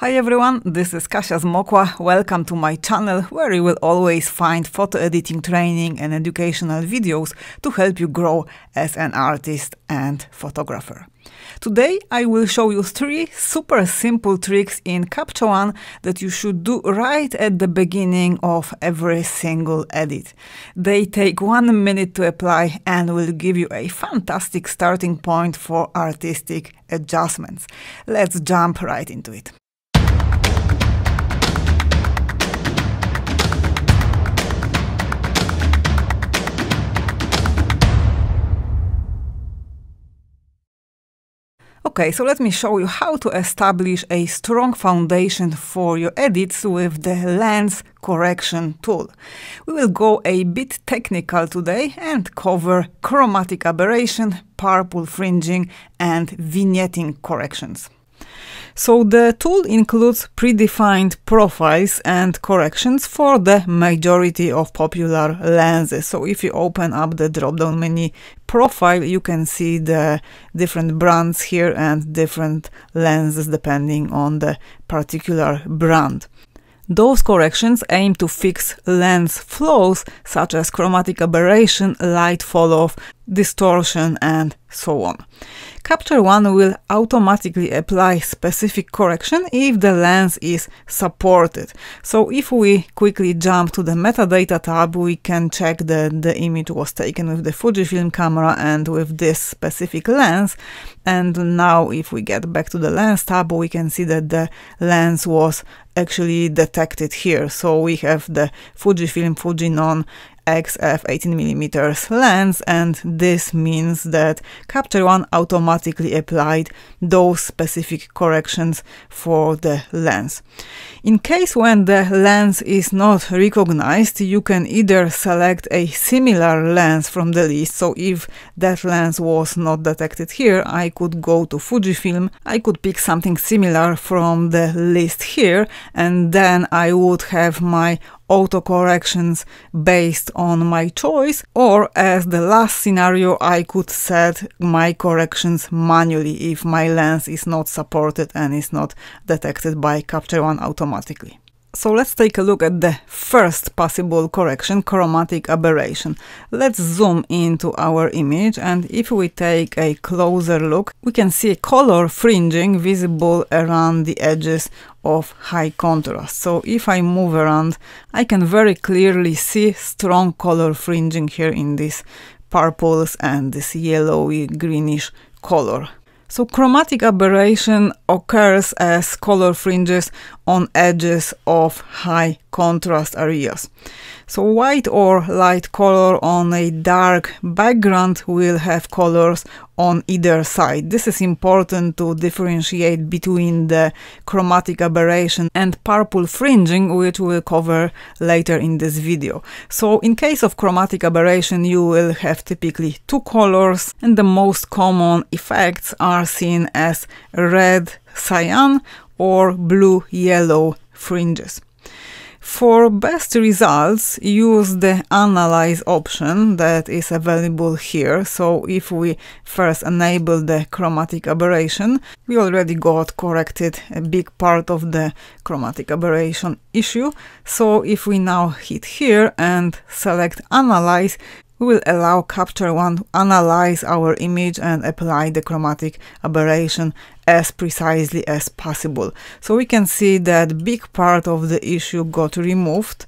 Hi everyone, this is Kasia Zmokła. Welcome to my channel where you will always find photo editing training and educational videos to help you grow as an artist and photographer. Today I will show you three super simple tricks in Capture One that you should do right at the beginning of every single edit. They take one minute to apply and will give you a fantastic starting point for artistic adjustments. Let's jump right into it. Okay, so let me show you how to establish a strong foundation for your edits with the lens correction tool. We will go a bit technical today and cover chromatic aberration, purple fringing and vignetting corrections. So the tool includes predefined profiles and corrections for the majority of popular lenses. So if you open up the drop-down menu profile, you can see the different brands here and different lenses depending on the particular brand. Those corrections aim to fix lens flaws such as chromatic aberration, light fall-off, distortion and so on. Capture One will automatically apply specific correction if the lens is supported. So if we quickly jump to the metadata tab, we can check that the image was taken with the Fujifilm camera and with this specific lens. And now if we get back to the lens tab, we can see that the lens was actually detected here. So we have the Fujifilm Fujinon XF 18mm lens and this means that Capture One automatically applied those specific corrections for the lens. In case when the lens is not recognized, you can either select a similar lens from the list, so if that lens was not detected here, I could go to Fujifilm, I could pick something similar from the list here and then I would have my Auto corrections based on my choice, or as the last scenario, I could set my corrections manually if my lens is not supported and is not detected by Capture One automatically. So let's take a look at the first possible correction, chromatic aberration. Let's zoom into our image and if we take a closer look, we can see color fringing visible around the edges of high contrast. So if I move around, I can very clearly see strong color fringing here in these purples and this yellowy greenish color. So chromatic aberration occurs as color fringes on edges of high contrast areas. So white or light color on a dark background will have colors on either side. This is important to differentiate between the chromatic aberration and purple fringing, which we'll cover later in this video. So in case of chromatic aberration, you will have typically two colors and the most common effects are seen as red cyan or blue yellow fringes. For best results, use the analyze option that is available here. So if we first enable the chromatic aberration, we already got corrected a big part of the chromatic aberration issue. So if we now hit here and select analyze, we will allow Capture One to analyze our image and apply the chromatic aberration as precisely as possible. So we can see that big part of the issue got removed,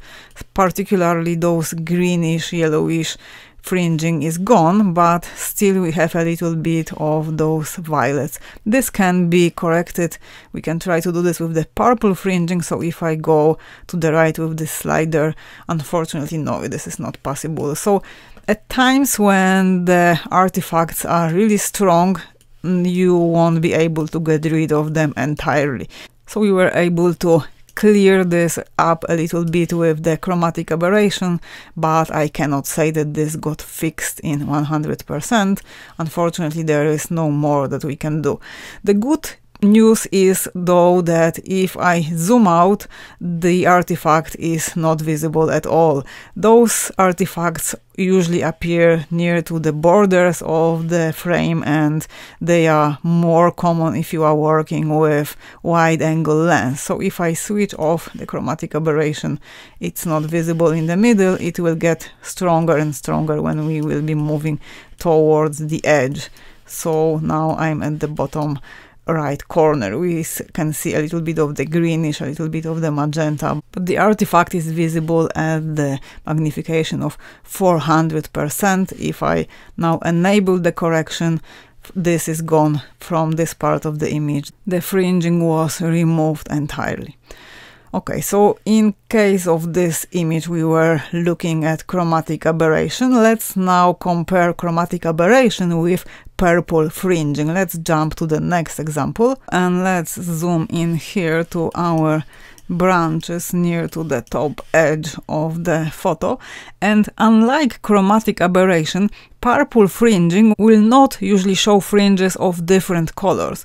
particularly those greenish, yellowish fringing is gone, but still we have a little bit of those violets. This can be corrected. We can try to do this with the purple fringing. So if I go to the right with the slider, unfortunately, no, this is not possible. So at times when the artifacts are really strong, mm, you won't be able to get rid of them entirely. So we were able to clear this up a little bit with the chromatic aberration, but I cannot say that this got fixed in 100%. Unfortunately, there is no more that we can do. The good news is though that if I zoom out, the artifact is not visible at all. Those artifacts usually appear near to the borders of the frame and they are more common if you are working with wide angle lens. So if I switch off the chromatic aberration, it's not visible in the middle. It will get stronger and stronger when we will be moving towards the edge. So now I'm at the bottom right corner we can see a little bit of the greenish a little bit of the magenta but the artifact is visible at the magnification of 400 percent if i now enable the correction this is gone from this part of the image the fringing was removed entirely Okay, so in case of this image we were looking at chromatic aberration, let's now compare chromatic aberration with purple fringing. Let's jump to the next example and let's zoom in here to our branches near to the top edge of the photo. And unlike chromatic aberration, purple fringing will not usually show fringes of different colors.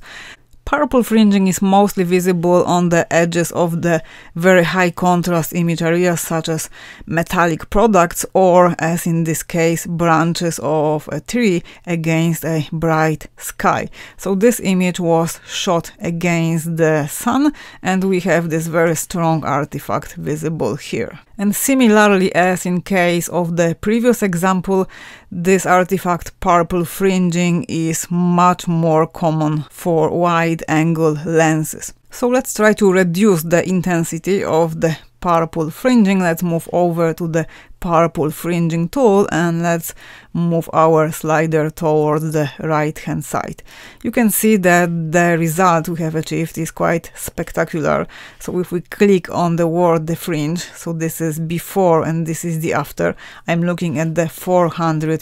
Purple fringing is mostly visible on the edges of the very high contrast image areas such as metallic products or, as in this case, branches of a tree against a bright sky. So this image was shot against the sun and we have this very strong artifact visible here. And similarly, as in case of the previous example, this artifact purple fringing is much more common for white wide angle lenses. So let's try to reduce the intensity of the purple fringing, let's move over to the purple fringing tool and let's move our slider towards the right hand side. You can see that the result we have achieved is quite spectacular. So if we click on the word the fringe, so this is before and this is the after, I'm looking at the 400%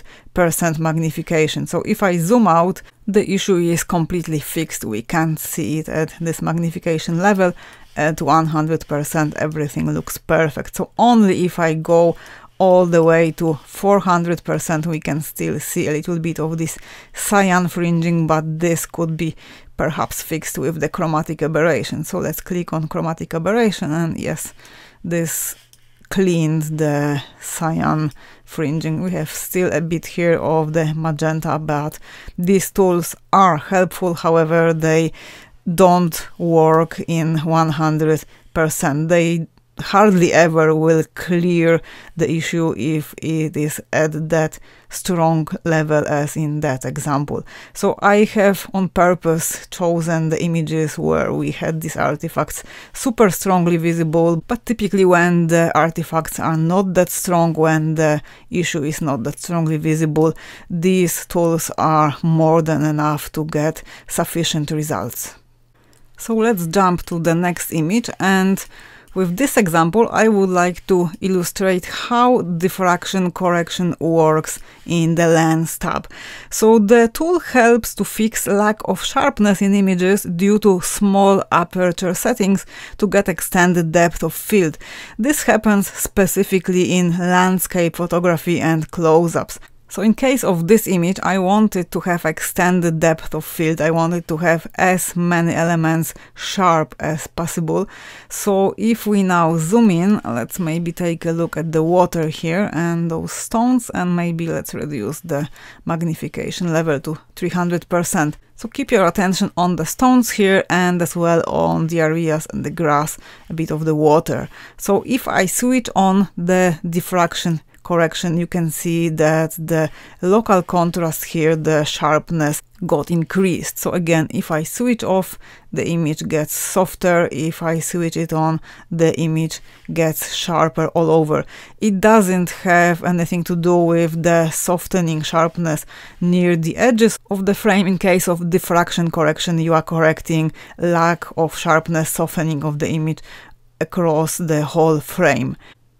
magnification. So if I zoom out, the issue is completely fixed. We can't see it at this magnification level at 100% everything looks perfect. So only if I go all the way to 400% we can still see a little bit of this cyan fringing, but this could be perhaps fixed with the chromatic aberration. So let's click on chromatic aberration and yes, this cleans the cyan fringing. We have still a bit here of the magenta, but these tools are helpful. However, they don't work in 100%. They hardly ever will clear the issue if it is at that strong level as in that example. So I have on purpose chosen the images where we had these artifacts super strongly visible, but typically when the artifacts are not that strong, when the issue is not that strongly visible, these tools are more than enough to get sufficient results. So let's jump to the next image and with this example I would like to illustrate how diffraction correction works in the lens tab. So the tool helps to fix lack of sharpness in images due to small aperture settings to get extended depth of field. This happens specifically in landscape photography and close-ups. So in case of this image, I wanted to have extended depth of field. I wanted to have as many elements sharp as possible. So if we now zoom in, let's maybe take a look at the water here and those stones and maybe let's reduce the magnification level to 300%. So keep your attention on the stones here and as well on the areas and the grass, a bit of the water. So if I switch on the diffraction correction, you can see that the local contrast here, the sharpness got increased. So again, if I switch off, the image gets softer. If I switch it on, the image gets sharper all over. It doesn't have anything to do with the softening sharpness near the edges of the frame. In case of diffraction correction, you are correcting lack of sharpness, softening of the image across the whole frame.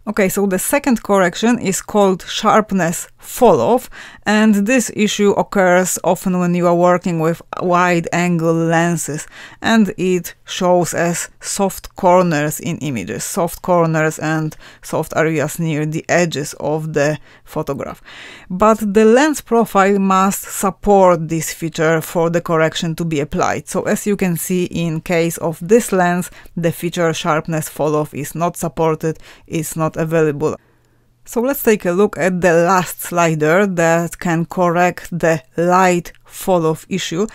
Okay, so the second correction is called sharpness fall off, and this issue occurs often when you are working with wide angle lenses, and it shows as soft corners in images, soft corners and soft areas near the edges of the photograph. But the lens profile must support this feature for the correction to be applied. So as you can see in case of this lens, the feature sharpness fall off is not supported, It's not not available. So let's take a look at the last slider that can correct the light fall off issue.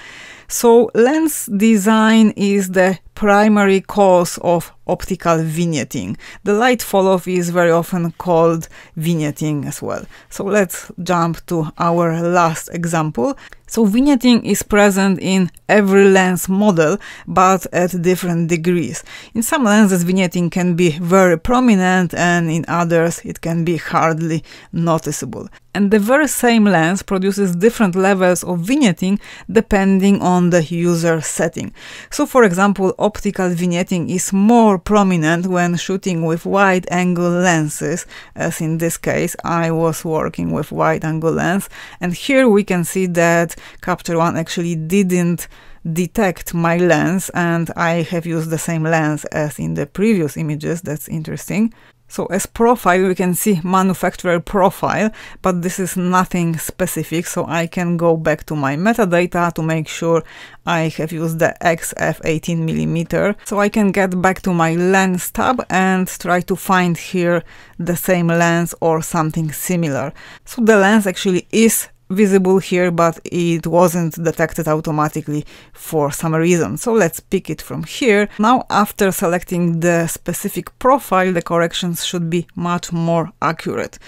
So lens design is the primary cause of optical vignetting. The light fall-off is very often called vignetting as well. So let's jump to our last example. So vignetting is present in every lens model, but at different degrees. In some lenses, vignetting can be very prominent and in others it can be hardly noticeable. And the very same lens produces different levels of vignetting depending on the user setting. So for example, optical vignetting is more more prominent when shooting with wide angle lenses, as in this case I was working with wide angle lens. And here we can see that Capture One actually didn't detect my lens and I have used the same lens as in the previous images, that's interesting. So as profile, we can see manufacturer profile, but this is nothing specific. So I can go back to my metadata to make sure I have used the XF 18 millimeter. So I can get back to my lens tab and try to find here the same lens or something similar. So the lens actually is visible here, but it wasn't detected automatically for some reason. So let's pick it from here. Now, after selecting the specific profile, the corrections should be much more accurate.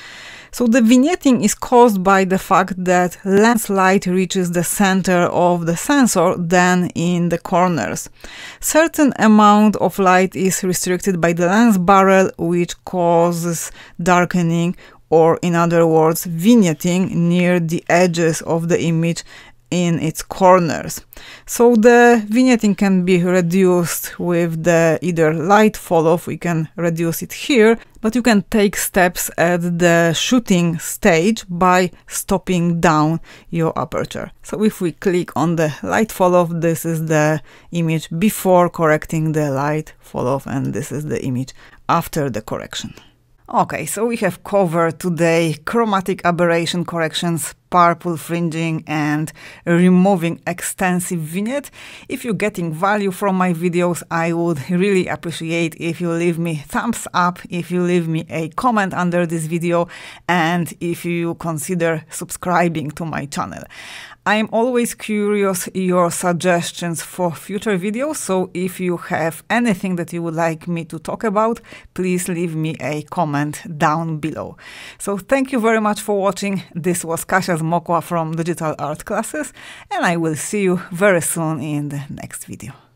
So the vignetting is caused by the fact that less light reaches the center of the sensor than in the corners. Certain amount of light is restricted by the lens barrel, which causes darkening or in other words vignetting near the edges of the image in its corners. So the vignetting can be reduced with the either light fall off, we can reduce it here, but you can take steps at the shooting stage by stopping down your aperture. So if we click on the light fall off, this is the image before correcting the light fall off and this is the image after the correction. Okay, so we have covered today chromatic aberration corrections, purple fringing and removing extensive vignette. If you're getting value from my videos, I would really appreciate if you leave me thumbs up, if you leave me a comment under this video and if you consider subscribing to my channel. I'm always curious your suggestions for future videos, so if you have anything that you would like me to talk about, please leave me a comment down below. So thank you very much for watching. This was Kasia Zmokwa from Digital Art Classes, and I will see you very soon in the next video.